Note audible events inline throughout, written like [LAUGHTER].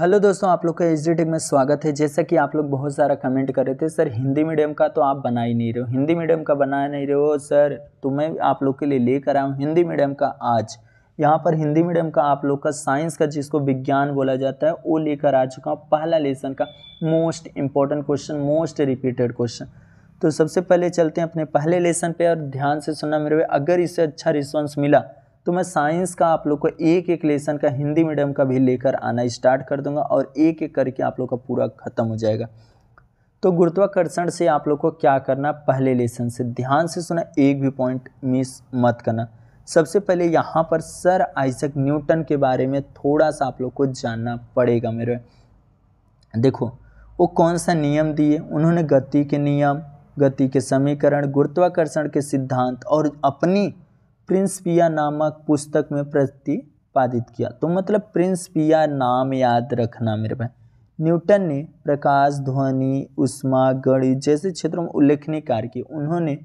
hello दोस्तों आप लोग का एच डी में स्वागत है जैसा कि आप लोग बहुत सारा कमेंट कर रहे थे सर हिंदी मीडियम का तो आप बना ही नहीं रहे हो हिंदी मीडियम का बना नहीं रहे हो सर तो मैं आप लोग के लिए लेकर आया हूँ हिंदी मीडियम का आज यहाँ पर हिंदी मीडियम का आप लोग का साइंस का जिसको विज्ञान बोला जाता है वो लेकर आ चुका हूँ पहला लेसन का most important question most repeated question तो सबसे पहले चलते हैं अपने पहले लेसन पर और ध्यान से सुनना मेरे अगर इससे अच्छा रिस्पॉन्स मिला तो मैं साइंस का आप लोग को एक एक लेसन का हिंदी मीडियम का भी लेकर आना स्टार्ट कर दूंगा और एक एक करके आप लोग का पूरा ख़त्म हो जाएगा तो गुरुत्वाकर्षण से आप लोग को क्या करना पहले लेसन से ध्यान से सुना एक भी पॉइंट मिस मत करना सबसे पहले यहाँ पर सर आइजक न्यूटन के बारे में थोड़ा सा आप लोग को जानना पड़ेगा मेरे देखो वो कौन सा नियम दिए उन्होंने गति के नियम गति के समीकरण गुरुत्वाकर्षण के सिद्धांत और अपनी प्रिंस पिया नामक पुस्तक में प्रतिपादित किया तो मतलब प्रिंस पिया नाम याद रखना मेरे भाई न्यूटन ने प्रकाश ध्वनि उष्मा गणित जैसे क्षेत्रों में उल्लेखनीय कार्य किए उन्होंने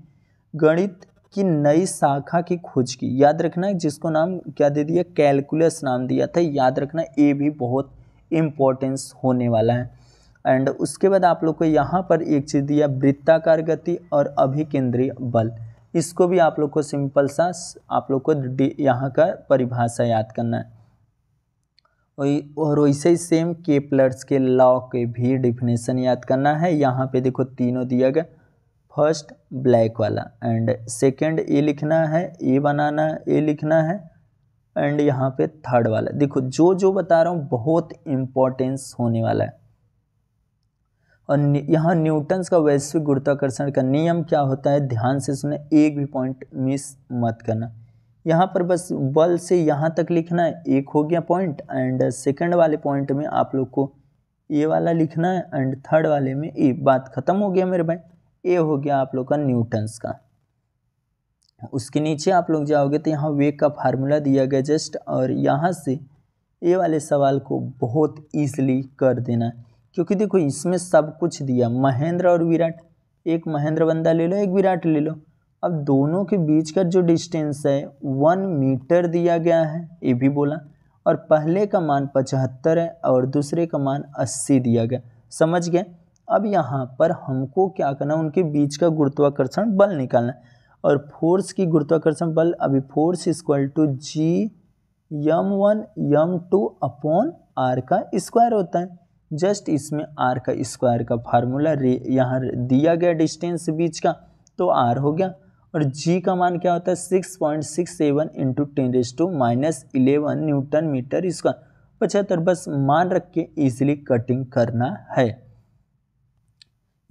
गणित की नई शाखा की खोज की याद रखना जिसको नाम क्या दे दिया कैलकुलस नाम दिया था याद रखना ये भी बहुत इम्पोर्टेंस होने वाला है एंड उसके बाद आप लोग को यहाँ पर एक चीज़ दिया वृत्ताकार गति और अभिकेंद्रीय बल इसको भी आप लोग को सिंपल सा आप लोग को यहाँ का परिभाषा याद करना है और वैसे ही सेम केपलर्स के लॉ के भी डिफिनेशन याद करना है यहाँ पे देखो तीनों दिया गया फर्स्ट ब्लैक वाला एंड सेकंड ए लिखना है ए बनाना ए लिखना है एंड यहाँ पे थर्ड वाला देखो जो जो बता रहा हूँ बहुत इम्पोर्टेंस होने वाला है और यहाँ न्यूटन्स का वैश्विक गुरुत्वाकर्षण का नियम क्या होता है ध्यान से सुने एक भी पॉइंट मिस मत करना यहाँ पर बस बल से यहाँ तक लिखना है एक हो गया पॉइंट एंड सेकंड वाले पॉइंट में आप लोग को ये वाला लिखना है एंड थर्ड वाले में ए बात ख़त्म हो गया मेरे भाई ए हो गया आप लोग का न्यूटन्स का उसके नीचे आप लोग जाओगे तो यहाँ वेग का फार्मूला दिया गया जस्ट और यहाँ से ये वाले सवाल को बहुत ईजिली कर देना है क्योंकि देखो इसमें सब कुछ दिया महेंद्र और विराट एक महेंद्र बंदा ले लो एक विराट ले लो अब दोनों के बीच का जो डिस्टेंस है वन मीटर दिया गया है ये भी बोला और पहले का मान पचहत्तर है और दूसरे का मान अस्सी दिया गया समझ गए अब यहाँ पर हमको क्या करना उनके बीच का गुरुत्वाकर्षण बल निकालना और फोर्स की गुरुत्वाकर्षण बल अभी force equal to G M one M two upon R का स्क्वायर होता है जस्ट इसमें आर का स्क्वायर का फार्मूला यहाँ दिया गया डिस्टेंस बीच का तो आर हो गया और जी का मान क्या होता है six point six seven into ten raise to minus eleven newton metre square पचहत्तर बस मान रख के ईजिली कटिंग करना है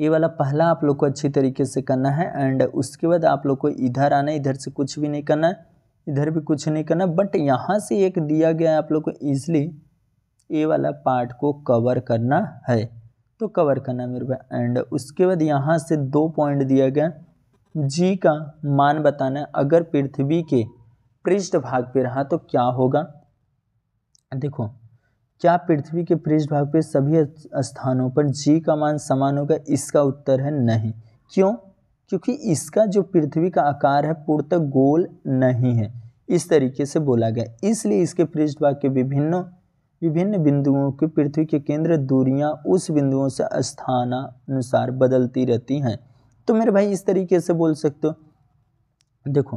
ये वाला पहला आप लोग को अच्छी तरीके से करना है एंड उसके बाद आप लोग को इधर आना है इधर से कुछ भी नहीं करना है इधर भी कुछ नहीं करना बट यहाँ से एक दिया गया है आप लोग को ईजिली ए वाला पार्ट को कवर करना है तो कवर करना मेरे को एंड उसके बाद यहाँ से दो पॉइंट दिया गया जी का मान बताना है अगर पृथ्वी के पृष्ठ भाग पे रहा तो क्या होगा देखो क्या पृथ्वी के पृष्ठ भाग पे सभी स्थानों पर जी का मान समान होगा इसका उत्तर है नहीं क्यों क्योंकि इसका जो पृथ्वी का आकार है पूर्णतः गोल नहीं है इस तरीके से बोला गया इसलिए इसके पृष्ठ भाग के विभिन्न विभिन्न बिंदुओं की पृथ्वी के केंद्र दूरियां उस बिंदुओं से स्थानानुसार बदलती रहती हैं तो मेरे भाई इस तरीके से बोल सकते हो देखो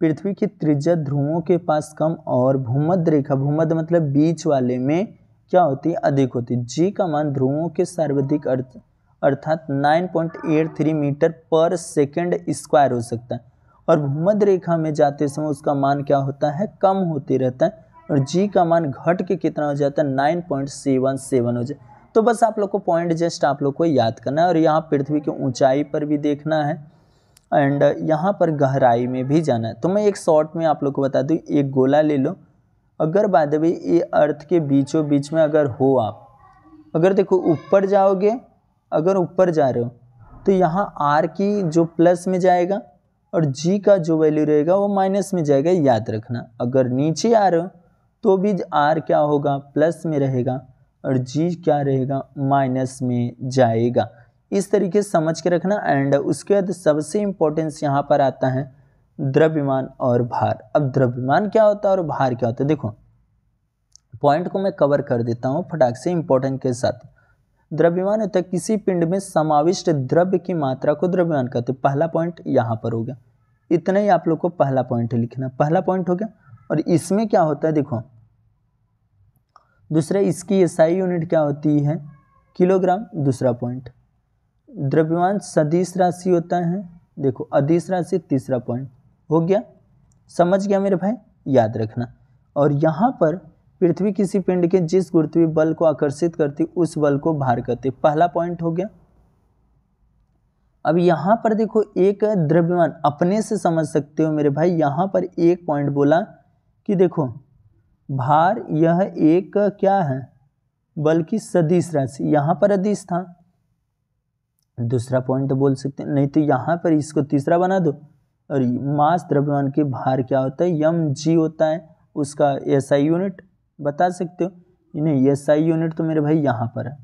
पृथ्वी की त्रिज्या ध्रुवों के पास कम और भूमध्य रेखा भूमध्य मतलब बीच वाले में क्या होती है अधिक होती है जी का मान ध्रुवों के सर्वाधिक अर्थ अर्थात 9.83 मीटर पर सेकेंड स्क्वायर हो सकता है और भूमध्य रेखा में जाते समय उसका मान क्या होता है कम होते रहता है और जी का मान घट के कितना हो जाता है नाइन पॉइंट सेवन सेवन हो जाए तो बस आप लोग को पॉइंट जस्ट आप लोग को याद करना है और यहाँ पृथ्वी की ऊंचाई पर भी देखना है एंड यहाँ पर गहराई में भी जाना है तो मैं एक शॉर्ट में आप लोग को बता दूँ एक गोला ले लो अगर बाद में ये अर्थ के बीचों बीच में अगर हो आप अगर देखो ऊपर जाओगे अगर ऊपर जा रहे हो तो यहाँ आर की जो प्लस में जाएगा और जी का जो वैल्यू रहेगा वो माइनस में जाएगा याद रखना अगर नीचे आ रहे हो तो भी आर क्या होगा प्लस में रहेगा और जी क्या रहेगा माइनस में जाएगा इस तरीके से समझ के रखना एंड उसके बाद सबसे इम्पोर्टेंस यहाँ पर आता है द्रव्यमान और भार अब द्रव्यमान क्या होता है और भार क्या होता है देखो पॉइंट को मैं कवर कर देता हूँ फटाक से इम्पोर्टेंट के साथ द्रव्यमान होता है किसी पिंड में समाविष्ट द्रव्य की मात्रा को द्रव्यमान कहते हैं पहला पॉइंट यहाँ पर हो गया इतना ही आप लोग को पहला पॉइंट लिखना पहला पॉइंट हो गया और इसमें क्या होता है देखो दूसरा इसकी एसआई यूनिट क्या होती है किलोग्राम दूसरा पॉइंट द्रव्यमान सदिश राशि होता है देखो अधिस राशि तीसरा पॉइंट हो गया समझ गया मेरे भाई याद रखना और यहाँ पर पृथ्वी किसी पिंड के जिस गुरुत्वीय बल को आकर्षित करती उस बल को भार करते पहला पॉइंट हो गया अब यहाँ पर देखो एक द्रव्यमान अपने से समझ सकते हो मेरे भाई यहाँ पर एक पॉइंट बोला कि देखो भार यह एक क्या है बल्कि सदिश राशि यहाँ पर अदिश था दूसरा पॉइंट तो बोल सकते हैं नहीं तो यहाँ पर इसको तीसरा बना दो और मास द्रव्यमान के भार क्या होता है यम जी होता है उसका एस आई यूनिट बता सकते हो नहीं एस आई यूनिट तो मेरे भाई यहाँ पर है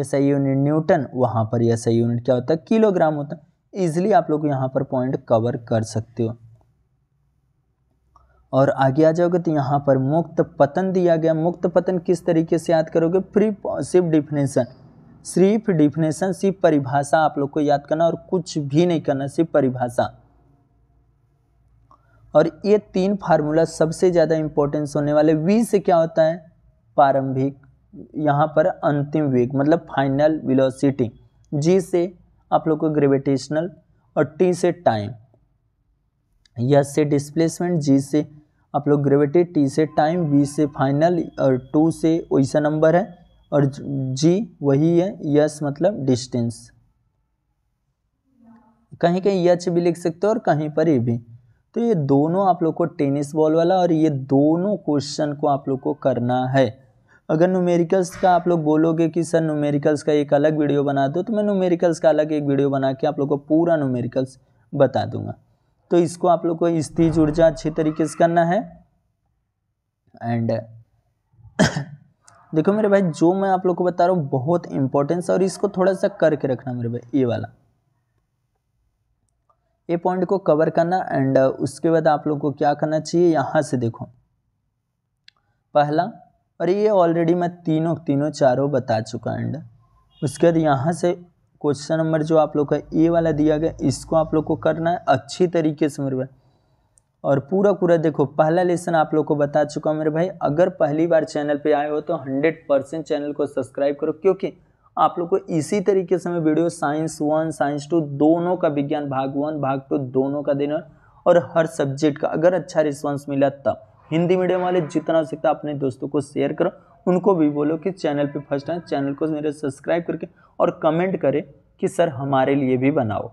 एस आई यूनिट न्यूटन वहाँ पर एस आई यूनिट क्या होता है किलोग्राम होता है इजिली आप लोग यहाँ पर पॉइंट कवर कर सकते हो और आगे आ जाओगे तो यहाँ पर मुक्त पतन दिया गया मुक्त पतन किस तरीके से याद करोगे फ्री सिर्फ डिफिनेशन सिर्फ डिफिनेशन सिर्फ परिभाषा आप लोग को याद करना और कुछ भी नहीं करना सिर्फ परिभाषा और ये तीन फार्मूला सबसे ज़्यादा इंपॉर्टेंस होने वाले वी से क्या होता है प्रारंभिक यहाँ पर अंतिम वेग मतलब फाइनल विलोसिटी जी से आप लोग को ग्रेविटेशनल और टी से टाइम यस से डिस्प्लेसमेंट जी से आप लोग ग्रेविटी टी से टाइम वी से फाइनल और टू से वैसा नंबर है और जी वही है यस मतलब डिस्टेंस कहीं कहीं यच भी लिख सकते हो और कहीं पर ये भी तो ये दोनों आप लोग को टेनिस बॉल वाला और ये दोनों क्वेश्चन को आप लोग को करना है अगर न्यूमेरिकल्स का आप लोग बोलोगे कि सर न्यूमेरिकल्स का एक अलग वीडियो बना दो तो मैं न्यूमेरिकल्स का अलग एक वीडियो बना के आप लोग को पूरा न्यूमेरिकल्स बता दूंगा तो इसको आप लोग को स्थिज ऊर्जा अच्छे तरीके से करना है एंड [COUGHS] देखो मेरे भाई जो मैं आप लोग को बता रहा हूँ बहुत इंपॉर्टेंस और इसको थोड़ा सा करके रखना मेरे भाई ये वाला ये पॉइंट को कवर करना एंड उसके बाद आप लोग को क्या करना चाहिए यहाँ से देखो पहला और ये ऑलरेडी मैं तीनों तीनों चारों बता चुका एंड उसके बाद यहाँ से क्वेश्चन नंबर जो आप लोग का ए वाला दिया गया इसको आप लोग को करना है अच्छी तरीके से मेरे भाई और पूरा पूरा देखो पहला लेसन आप लोग को बता चुका हूँ मेरे भाई अगर पहली बार चैनल पे आए हो तो हंड्रेड परसेंट चैनल को सब्सक्राइब करो क्योंकि आप लोग को इसी तरीके से मैं video science one science two दोनों का विज्ञान भाग वन भाग टू दोनों का देना और हर सब्जेक्ट का अगर अच्छा रिस्पॉन्स मिला तब हिंदी मीडियम वाले जितना हो सकता है अपने दोस्तों को शेयर करो उनको भी बोलो कि चैनल पे फर्स्ट आए चैनल को मेरे सब्सक्राइब करके और कमेंट करें कि सर हमारे लिए भी बनाओ